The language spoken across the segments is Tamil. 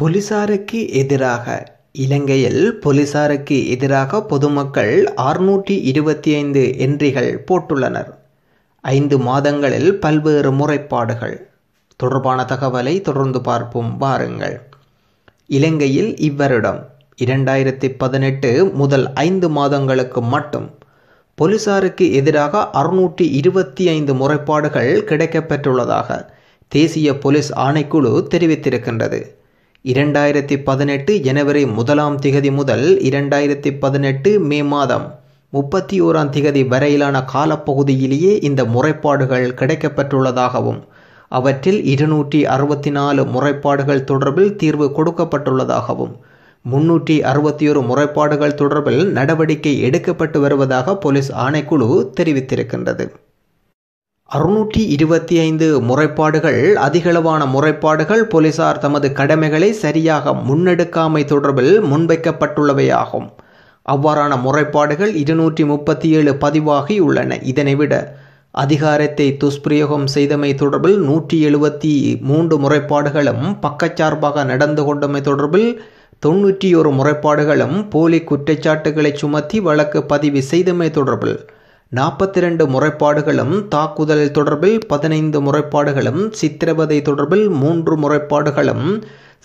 போலீசாருக்கு எதிராக இலங்கையில் போலீசாருக்கு எதிராக பொதுமக்கள் அறுநூற்றி இருபத்தி ஐந்து என்றிகள் போட்டுள்ளனர் ஐந்து மாதங்களில் பல்வேறு முறைப்பாடுகள் தொடர்பான தகவலை தொடர்ந்து பார்ப்போம் வாருங்கள் இலங்கையில் இவ்வருடம் இரண்டாயிரத்தி பதினெட்டு முதல் ஐந்து மாதங்களுக்கு மட்டும் போலீசாருக்கு எதிராக அறுநூற்றி இருபத்தி ஐந்து முறைப்பாடுகள் கிடைக்கப்பெற்றுள்ளதாக தேசிய போலீஸ் ஆணைக்குழு தெரிவித்திருக்கின்றது இரண்டாயிரத்தி பதினெட்டு ஜனவரி முதலாம் திகதி முதல் இரண்டாயிரத்தி பதினெட்டு மே மாதம் முப்பத்தி ஓராம் திகதி வரையிலான காலப்பகுதியிலேயே இந்த முறைப்பாடுகள் கிடைக்கப்பெற்றுள்ளதாகவும் அவற்றில் இருநூற்றி அறுபத்தி நாலு முறைப்பாடுகள் தொடர்பில் தீர்வு கொடுக்கப்பட்டுள்ளதாகவும் முன்னூற்றி அறுபத்தி ஒரு முறைப்பாடுகள் தொடர்பில் நடவடிக்கை எடுக்கப்பட்டு வருவதாக போலீஸ் ஆணைக்குழு தெரிவித்திருக்கின்றது அறுநூற்றி இருபத்தி ஐந்து முறைப்பாடுகள் அதிகளவான முறைப்பாடுகள் போலீசார் தமது கடமைகளை சரியாக முன்னெடுக்காமை தொடர்பில் முன்வைக்கப்பட்டுள்ளவையாகும் அவ்வாறான முறைப்பாடுகள் இருநூற்றி முப்பத்தி ஏழு பதிவாகி உள்ளன இதனைவிட அதிகாரத்தை துஷ்பிரயோகம் செய்தமை தொடர்பில் நூற்றி எழுபத்தி மூன்று முறைப்பாடுகளும் பக்கச்சார்பாக நடந்து கொண்டமை தொடர்பில் தொன்னூற்றி ஒரு முறைப்பாடுகளும் போலி குற்றச்சாட்டுகளை சுமத்தி வழக்கு பதிவு செய்தமை தொடர்பில் நாற்பத்தி ரெண்டு முறைப்பாடுகளும் தாக்குதல் தொடர்பில் பதினைந்து முறைப்பாடுகளும் சித்திரவதை தொடர்பில் மூன்று முறைப்பாடுகளும்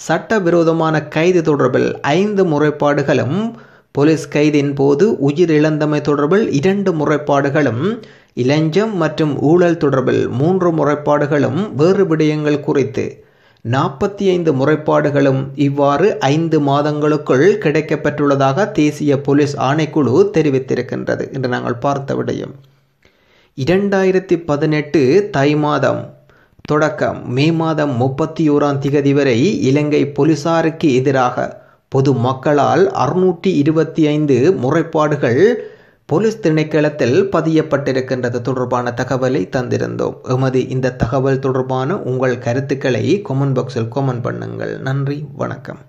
சட்டவிரோதமான கைது தொடர்பில் ஐந்து முறைப்பாடுகளும் போலீஸ் கைதின் போது உயிரிழந்தமை தொடர்பில் இரண்டு முறைப்பாடுகளும் இலஞ்சம் மற்றும் ஊழல் தொடர்பில் மூன்று முறைப்பாடுகளும் வேறு விடயங்கள் குறித்து நாற்பத்தி ஐந்து முறைப்பாடுகளும் இவ்வாறு ஐந்து மாதங்களுக்குள் கிடைக்கப்பெற்றுள்ளதாக தேசிய போலீஸ் ஆணைக்குழு தெரிவித்திருக்கின்றது என்று நாங்கள் பார்த்த விடையும் இரண்டாயிரத்தி பதினெட்டு தை மாதம் தொடக்கம் மே மாதம் முப்பத்தி ஓராம் திகதி வரை இலங்கை போலீசாருக்கு எதிராக பொது மக்களால் அறுநூற்றி இருபத்தி ஐந்து முறைப்பாடுகள் போலீஸ் திணைக்களத்தில் பதியப்பட்டிருக்கின்றது தொடர்பான தகவலை தந்திருந்தோம் எமது இந்த தகவல் தொடர்பான உங்கள் கருத்துக்களை கொமெண்ட் பாக்ஸில் கொமெண்ட் பண்ணுங்கள் நன்றி வணக்கம்